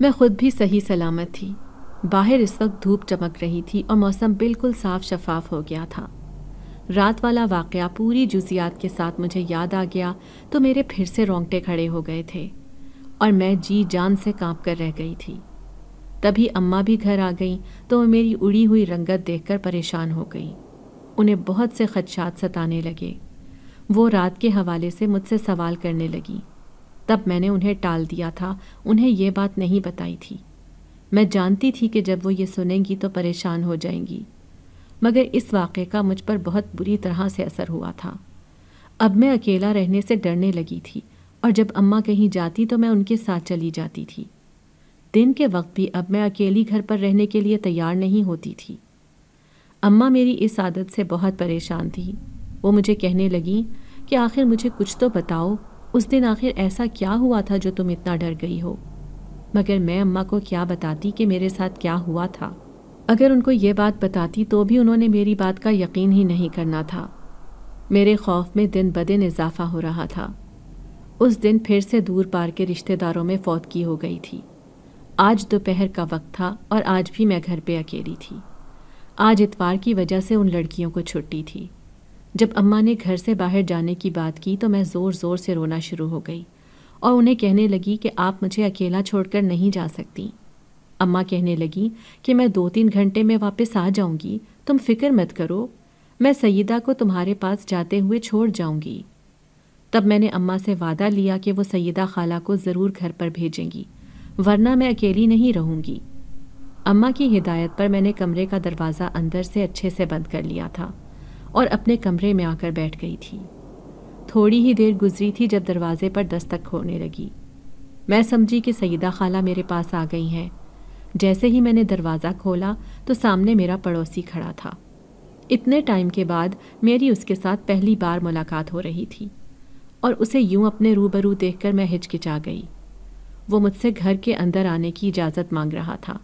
मैं खुद भी सही सलामत थी बाहर इस वक्त धूप चमक रही थी और मौसम बिल्कुल साफ शफाफ हो गया था रात वाला वाक़ पूरी जुजियात के साथ मुझे याद आ गया तो मेरे फिर से रोंगटे खड़े हो गए थे और मैं जी जान से कांप कर रह गई थी तभी अम्मा भी घर आ गईं तो वह मेरी उड़ी हुई रंगत देखकर परेशान हो गई उन्हें बहुत से खदशात सताने लगे वो रात के हवाले से मुझसे सवाल करने लगी तब मैंने उन्हें टाल दिया था उन्हें यह बात नहीं बताई थी मैं जानती थी कि जब वो ये सुनेंगी तो परेशान हो जाएंगी मगर इस वाक़े का मुझ पर बहुत बुरी तरह से असर हुआ था अब मैं अकेला रहने से डरने लगी थी और जब अम्मा कहीं जाती तो मैं उनके साथ चली जाती थी दिन के वक्त भी अब मैं अकेली घर पर रहने के लिए तैयार नहीं होती थी अम्मा मेरी इस आदत से बहुत परेशान थी वो मुझे कहने लगी कि आखिर मुझे कुछ तो बताओ उस दिन आखिर ऐसा क्या हुआ था जो तुम इतना डर गई हो मगर मैं अम्मा को क्या बताती कि मेरे साथ क्या हुआ था अगर उनको ये बात बताती तो भी उन्होंने मेरी बात का यकीन ही नहीं करना था मेरे खौफ में दिन ब दिन इजाफा हो रहा था उस दिन फिर से दूर पार के रिश्तेदारों में फौतगी हो गई थी आज दोपहर का वक्त था और आज भी मैं घर पे अकेली थी आज इतवार की वजह से उन लड़कियों को छुट्टी थी जब अम्मा ने घर से बाहर जाने की बात की तो मैं ज़ोर ज़ोर से रोना शुरू हो गई और उन्हें कहने लगी कि आप मुझे अकेला छोड़कर नहीं जा सकती अम्मा कहने लगी कि मैं दो तीन घंटे में वापस आ जाऊंगी तुम फिक्र मत करो मैं सईदा को तुम्हारे पास जाते हुए छोड़ जाऊंगी तब मैंने अम्मा से वादा लिया कि वो सईदा खाला को ज़रूर घर पर भेजेंगी वरना मैं अकेली नहीं रहूंगी अम्मा की हिदायत पर मैंने कमरे का दरवाज़ा अंदर से अच्छे से बंद कर लिया था और अपने कमरे में आकर बैठ गई थी थोड़ी ही देर गुजरी थी जब दरवाजे पर दस्तक होने लगी मैं समझी कि सईदा खाला मेरे पास आ गई हैं जैसे ही मैंने दरवाज़ा खोला तो सामने मेरा पड़ोसी खड़ा था इतने टाइम के बाद मेरी उसके साथ पहली बार मुलाकात हो रही थी और उसे यूं अपने रूबरू देखकर मैं हिचकिचा गई वो मुझसे घर के अंदर आने की इजाज़त मांग रहा था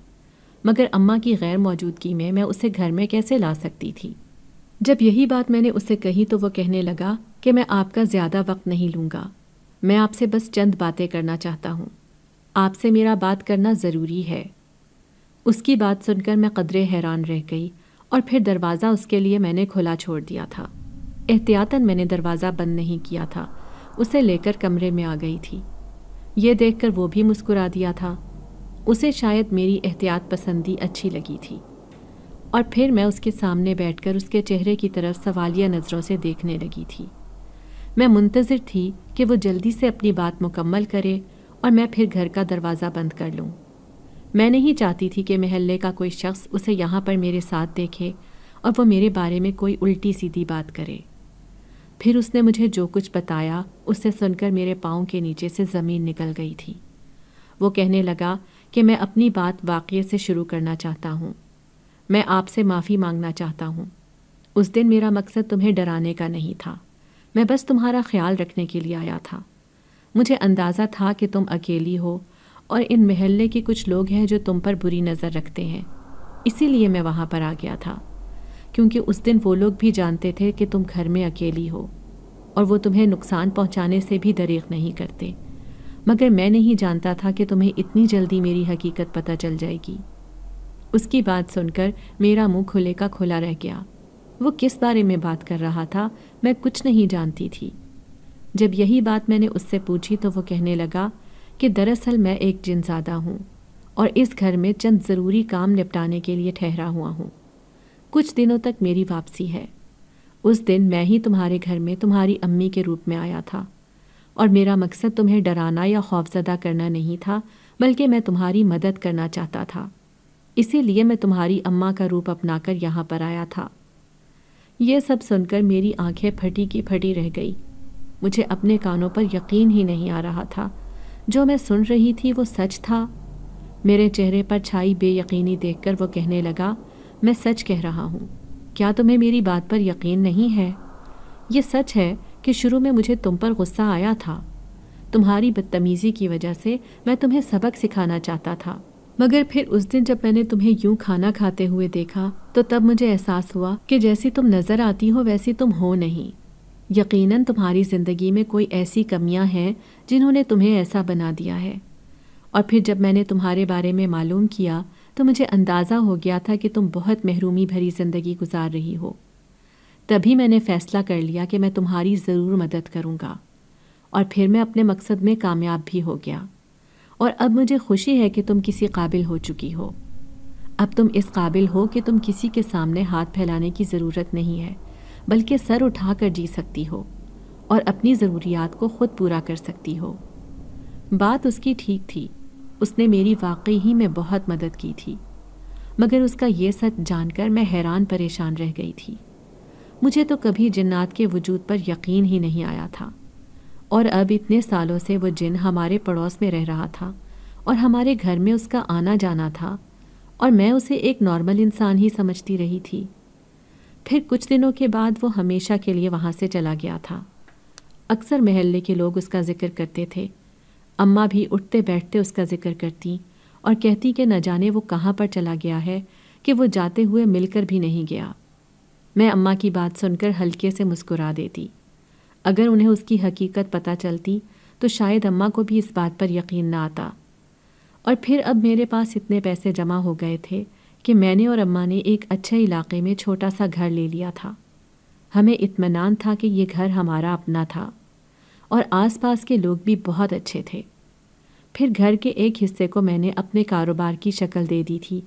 मगर अम्मा की गैर मौजूदगी में मैं उसे घर में कैसे ला सकती थी जब यही बात मैंने उसे कही तो वह कहने लगा कि मैं आपका ज़्यादा वक्त नहीं लूँगा मैं आपसे बस चंद बातें करना चाहता हूँ आपसे मेरा बात करना ज़रूरी है उसकी बात सुनकर मैं कदरे हैरान रह गई और फिर दरवाज़ा उसके लिए मैंने खुला छोड़ दिया था एहतियातन मैंने दरवाज़ा बंद नहीं किया था उसे लेकर कमरे में आ गई थी ये देखकर वो भी मुस्कुरा दिया था उसे शायद मेरी एहतियात पसंदी अच्छी लगी थी और फिर मैं उसके सामने बैठकर उसके चेहरे की तरफ सवालिया नज़रों से देखने लगी थी मैं मुंतज़र थी कि वो जल्दी से अपनी बात मुकम्मल करे और मैं फिर घर का दरवाज़ा बंद कर लूँ मैं नहीं चाहती थी कि महल्ले का कोई शख्स उसे यहाँ पर मेरे साथ देखे और वो मेरे बारे में कोई उल्टी सीधी बात करे फिर उसने मुझे जो कुछ बताया उससे सुनकर मेरे पाँव के नीचे से ज़मीन निकल गई थी वो कहने लगा कि मैं अपनी बात वाक़े से शुरू करना चाहता हूँ मैं आपसे माफ़ी मांगना चाहता हूँ उस दिन मेरा मकसद तुम्हें डराने का नहीं था मैं बस तुम्हारा ख्याल रखने के लिए आया था मुझे अंदाज़ा था कि तुम अकेली हो और इन महल्ले के कुछ लोग हैं जो तुम पर बुरी नज़र रखते हैं इसीलिए मैं वहाँ पर आ गया था क्योंकि उस दिन वो लोग भी जानते थे कि तुम घर में अकेली हो और वो तुम्हें नुकसान पहुँचाने से भी दरीक नहीं करते मगर मैं नहीं जानता था कि तुम्हें इतनी जल्दी मेरी हकीकत पता चल जाएगी उसकी बात सुनकर मेरा मुंह खुले का खुला रह गया वो किस बारे में बात कर रहा था मैं कुछ नहीं जानती थी जब यही बात मैंने उससे पूछी तो वो कहने लगा कि दरअसल मैं एक जिनजादा हूँ और इस घर में चंद ज़रूरी काम निपटाने के लिए ठहरा हुआ हूँ कुछ दिनों तक मेरी वापसी है उस दिन मैं ही तुम्हारे घर में तुम्हारी अम्मी के रूप में आया था और मेरा मकसद तुम्हें डराना या खौफजदा करना नहीं था बल्कि मैं तुम्हारी मदद करना चाहता था इसीलिए मैं तुम्हारी अम्मा का रूप अपनाकर यहाँ पर आया था यह सब सुनकर मेरी आंखें फटी की फटी रह गई मुझे अपने कानों पर यकीन ही नहीं आ रहा था जो मैं सुन रही थी वो सच था मेरे चेहरे पर छाई बेयकीनी देखकर वो कहने लगा मैं सच कह रहा हूँ क्या तुम्हें मेरी बात पर यकीन नहीं है ये सच है कि शुरू में मुझे तुम पर गुस्सा आया था तुम्हारी बदतमीज़ी की वजह से मैं तुम्हें सबक सिखाना चाहता था मगर फिर उस दिन जब मैंने तुम्हें यूं खाना खाते हुए देखा तो तब मुझे एहसास हुआ कि जैसी तुम नज़र आती हो वैसी तुम हो नहीं यकीनन तुम्हारी ज़िंदगी में कोई ऐसी कमियां हैं जिन्होंने तुम्हें ऐसा बना दिया है और फिर जब मैंने तुम्हारे बारे में मालूम किया तो मुझे अंदाज़ा हो गया था कि तुम बहुत महरूमी भरी ज़िंदगी गुजार रही हो तभी मैंने फ़ैसला कर लिया कि मैं तुम्हारी ज़रूर मदद करूँगा और फिर मैं अपने मकसद में कामयाब भी हो गया और अब मुझे खुशी है कि तुम किसी काबिल हो चुकी हो अब तुम इस काबिल हो कि तुम किसी के सामने हाथ फैलाने की ज़रूरत नहीं है बल्कि सर उठा कर जी सकती हो और अपनी ज़रूरियात को खुद पूरा कर सकती हो बात उसकी ठीक थी उसने मेरी वाकई ही में बहुत मदद की थी मगर उसका ये सच जानकर मैं हैरान परेशान रह गई थी मुझे तो कभी जन्नात के वजूद पर यकीन ही नहीं आया था और अब इतने सालों से वो जिन हमारे पड़ोस में रह रहा था और हमारे घर में उसका आना जाना था और मैं उसे एक नॉर्मल इंसान ही समझती रही थी फिर कुछ दिनों के बाद वो हमेशा के लिए वहाँ से चला गया था अक्सर महल्ले के लोग उसका जिक्र करते थे अम्मा भी उठते बैठते उसका जिक्र करती और कहती कि न जाने वो कहाँ पर चला गया है कि वो जाते हुए मिलकर भी नहीं गया मैं अम्मा की बात सुनकर हल्के से मुस्कुरा देती अगर उन्हें उसकी हकीकत पता चलती तो शायद अम्मा को भी इस बात पर यकीन ना आता और फिर अब मेरे पास इतने पैसे जमा हो गए थे कि मैंने और अम्मा ने एक अच्छे इलाके में छोटा सा घर ले लिया था हमें इतमान था कि यह घर हमारा अपना था और आसपास के लोग भी बहुत अच्छे थे फिर घर के एक हिस्से को मैंने अपने कारोबार की शक्ल दे दी थी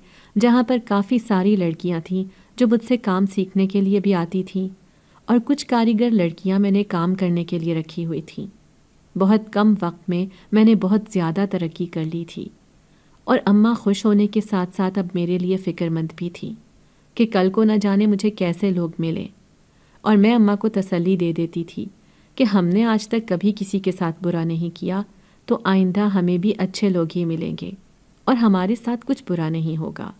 जहाँ पर काफ़ी सारी लड़कियाँ थीं जो मुझसे काम सीखने के लिए भी आती थीं और कुछ कारीगर लड़कियां मैंने काम करने के लिए रखी हुई थीं बहुत कम वक्त में मैंने बहुत ज़्यादा तरक्की कर ली थी और अम्मा खुश होने के साथ साथ अब मेरे लिए फ़िक्रमंद भी थी कि कल को न जाने मुझे कैसे लोग मिले और मैं अम्मा को तसल्ली दे देती थी कि हमने आज तक कभी किसी के साथ बुरा नहीं किया तो आइंदा हमें भी अच्छे लोग ही मिलेंगे और हमारे साथ कुछ बुरा नहीं होगा